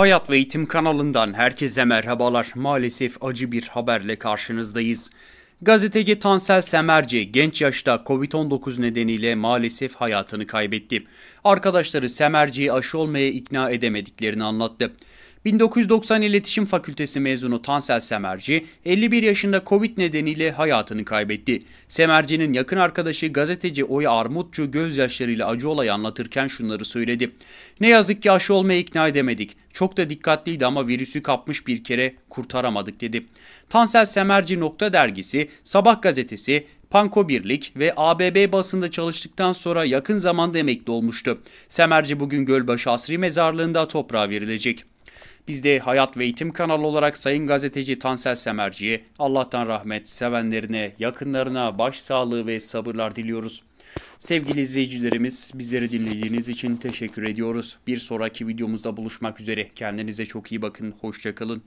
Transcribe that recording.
Hayat ve Eğitim kanalından herkese merhabalar. Maalesef acı bir haberle karşınızdayız. Gazeteci Tansel Semerci genç yaşta Covid-19 nedeniyle maalesef hayatını kaybetti. Arkadaşları Semerci'yi aşı olmaya ikna edemediklerini anlattı. 1990 İletişim Fakültesi mezunu Tansel Semerci 51 yaşında Covid nedeniyle hayatını kaybetti. Semerci'nin yakın arkadaşı gazeteci Oya Armutçu gözyaşlarıyla acı olayı anlatırken şunları söyledi. Ne yazık ki aşı olmaya ikna edemedik. Çok da dikkatliydi ama virüsü kapmış bir kere kurtaramadık dedi. Tansel Semerci Nokta dergisi, Sabah gazetesi, Panko Birlik ve ABB basında çalıştıktan sonra yakın zamanda emekli olmuştu. Semerci bugün Gölbaşı Asri Mezarlığı'nda toprağa verilecek. Biz de Hayat ve Eğitim kanalı olarak Sayın Gazeteci Tansel Semerci'ye Allah'tan rahmet, sevenlerine, yakınlarına başsağlığı ve sabırlar diliyoruz. Sevgili izleyicilerimiz bizleri dinlediğiniz için teşekkür ediyoruz. Bir sonraki videomuzda buluşmak üzere. Kendinize çok iyi bakın. Hoşçakalın.